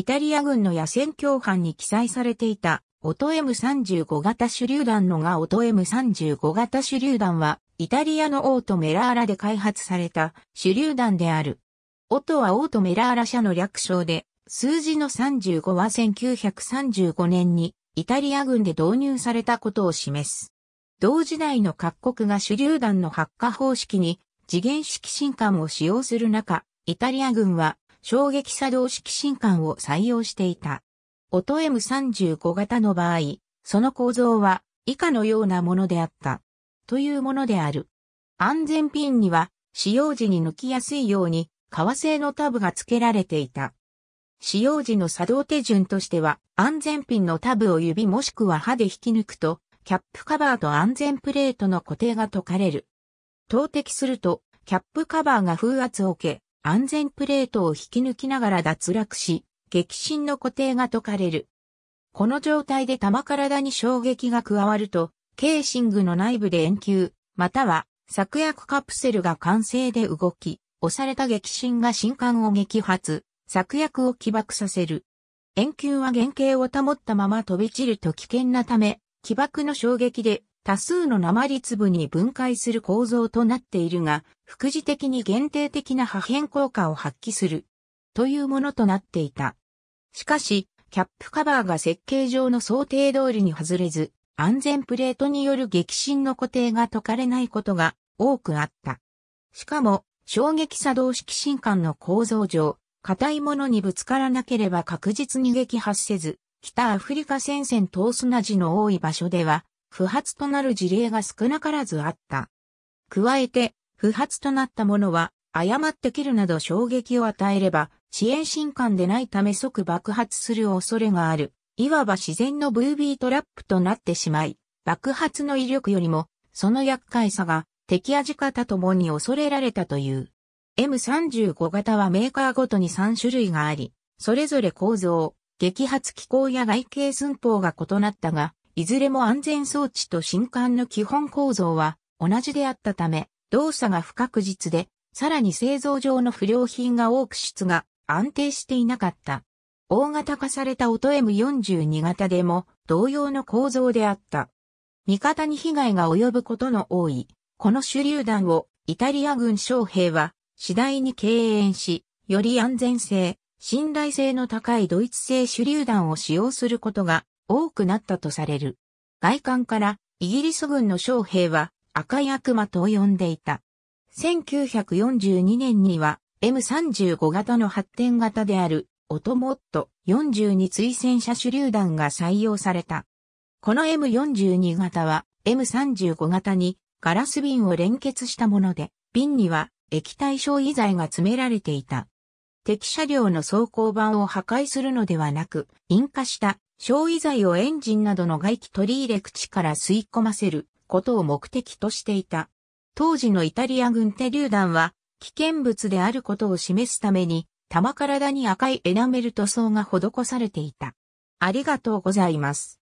イタリア軍の野戦共犯に記載されていた、オト M35 型手榴弾のがオト M35 型手榴弾は、イタリアのオートメラーラで開発された手榴弾である。オトはオートメラーラ社の略称で、数字の35は1935年にイタリア軍で導入されたことを示す。同時代の各国が手榴弾の発火方式に次元式新艦を使用する中、イタリア軍は衝撃作動式新管を採用していた。音 M35 型の場合、その構造は以下のようなものであった。というものである。安全ピンには使用時に抜きやすいように革製のタブが付けられていた。使用時の作動手順としては安全ピンのタブを指もしくは歯で引き抜くとキャップカバーと安全プレートの固定が解かれる。投擲するとキャップカバーが風圧を受け、安全プレートを引き抜きながら脱落し、激震の固定が解かれる。この状態で玉体に衝撃が加わると、ケーシングの内部で円球、または作薬カプセルが完成で動き、押された激震が新管を激発、作薬を起爆させる。円球は原型を保ったまま飛び散ると危険なため、起爆の衝撃で多数の鉛粒に分解する構造となっているが、副次的に限定的な破片効果を発揮する、というものとなっていた。しかし、キャップカバーが設計上の想定通りに外れず、安全プレートによる激震の固定が解かれないことが多くあった。しかも、衝撃作動式進管の構造上、硬いものにぶつからなければ確実に撃破せず、北アフリカ戦線スナジの多い場所では、不発となる事例が少なからずあった。加えて、不発となったものは、誤って切るなど衝撃を与えれば、支援進感でないため即爆発する恐れがある。いわば自然のブービートラップとなってしまい、爆発の威力よりも、その厄介さが、敵味方ともに恐れられたという。M35 型はメーカーごとに3種類があり、それぞれ構造、撃発機構や外形寸法が異なったが、いずれも安全装置と新艦の基本構造は同じであったため、動作が不確実で、さらに製造上の不良品が多く質が安定していなかった。大型化された音 M42 型でも同様の構造であった。味方に被害が及ぶことの多い、この手榴弾をイタリア軍将兵は次第に敬遠し、より安全性、信頼性の高いドイツ製手榴弾を使用することが多くなったとされる。外観からイギリス軍の将兵は赤い悪魔と呼んでいた。1942年には M35 型の発展型であるオトモット42追戦車手榴弾が採用された。この M42 型は M35 型にガラス瓶を連結したもので、瓶には液体消費剤が詰められていた。敵車両の走行板を破壊するのではなく、引火した焼夷剤をエンジンなどの外気取り入れ口から吸い込ませることを目的としていた。当時のイタリア軍手榴弾は危険物であることを示すために弾体に赤いエナメル塗装が施されていた。ありがとうございます。